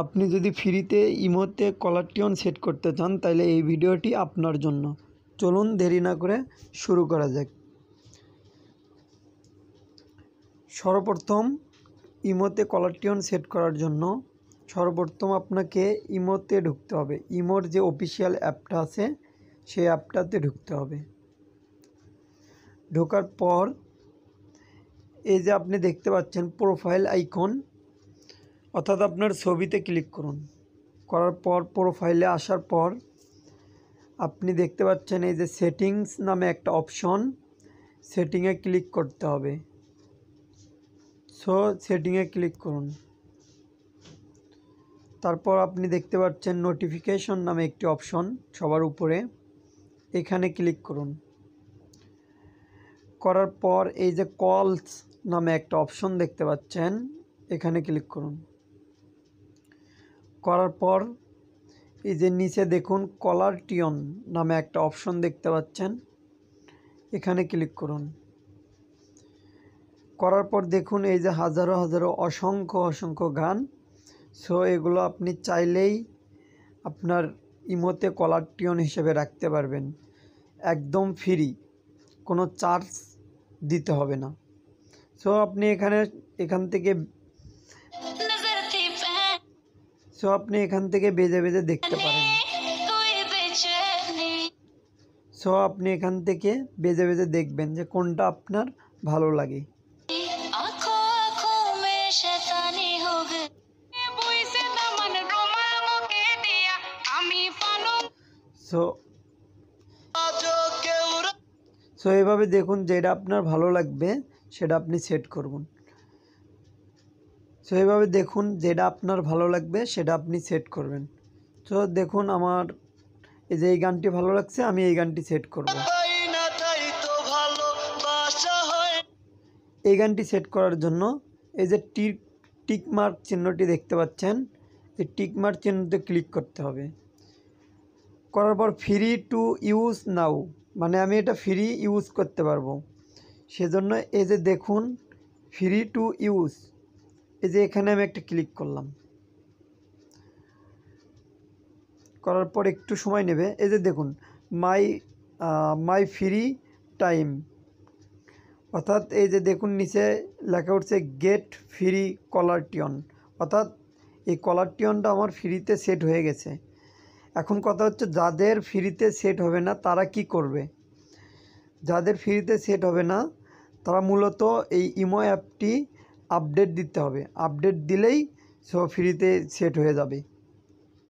আপনি যদি ফ্রিতে ইমোতে কলার টিউন সেট করতে চান তাহলে এই ভিডিওটি আপনার জন্য চলুন দেরি না করে শুরু করা যাক সর্বপ্রথম ইমোতে কলার টিউন সেট করার জন্য সর্বপ্রথম আপনাকে ইমোতে ঢুকতে হবে ইমোর যে অফিসিয়াল অ্যাপটা আছে সেই অ্যাপটাতে ঢুকতে হবে ঢোকার পর এই যে আপনি দেখতে পাচ্ছেন প্রোফাইল আইকন অর্থাৎ আপনার ছবিতে ক্লিক করুন করার পর প্রোফাইলে আসার পর আপনি দেখতে পাচ্ছেন এই যে সেটিংস নামে একটা অপশন সেটিংয়ে ক্লিক করতে হবে সো সেটিংয়ে ক্লিক করুন তারপর আপনি দেখতে পাচ্ছেন নোটিফিকেশন নামে একটি অপশন সবার উপরে এখানে ক্লিক করুন করার পর এই যে কলস নামে একটা অপশন দেখতে পাচ্ছেন এখানে ক্লিক করুন করার পর এই যে নিচে দেখুন কলার টিয়ন নামে একটা অপশন দেখতে পাচ্ছেন এখানে ক্লিক করুন করার পর দেখুন এই যে হাজারো হাজারো অসংখ্য অসংখ্য গান সো এগুলো আপনি চাইলেই আপনার ইমোতে কলার টিয়ন হিসেবে রাখতে পারবেন একদম ফ্রি কোনো চার্জ দিতে হবে না সো আপনি এখানে এখান থেকে সো আপনি এখান থেকে বেজে বেজে দেখতে পারেন সো আপনি এখান থেকে বেজে বেজে দেখবেন যে কোনটা আপনার ভালো লাগে সো সো এভাবে দেখুন যেটা আপনার ভালো লাগবে সেটা আপনি সেট করবেন সো এইভাবে দেখুন যেটা আপনার ভালো লাগবে সেটা আপনি সেট করবেন তো দেখুন আমার এই যে এই গানটি ভালো লাগছে আমি এই গানটি সেট করব এই গানটি সেট করার জন্য এই যে টিক টিক মার্ক চিহ্নটি দেখতে পাচ্ছেন এই টিক মার্ক চিহ্নতে ক্লিক করতে হবে করার পর ফ্রি টু ইউজ নাও মানে আমি এটা ফ্রি ইউজ করতে পারবো সেজন্য এই যে দেখুন ফ্রি টু ইউজ এই যে এখানে আমি একটা ক্লিক করলাম করার পর একটু সময় নেবে এই যে দেখুন মাই মাই ফ্রি টাইম অর্থাৎ এই যে দেখুন নিচে লেখা উঠছে গেট ফ্রি কলার টিয়ন অর্থাৎ এই কলার টিয়নটা আমার ফ্রিতে সেট হয়ে গেছে এখন কথা হচ্ছে যাদের ফ্রিতে সেট হবে না তারা কি করবে যাদের ফ্রিতে সেট হবে না তারা মূলত এই ইমো অ্যাপটি আপডেট দিতে হবে আপডেট দিলেই সব ফ্রিতে সেট হয়ে যাবে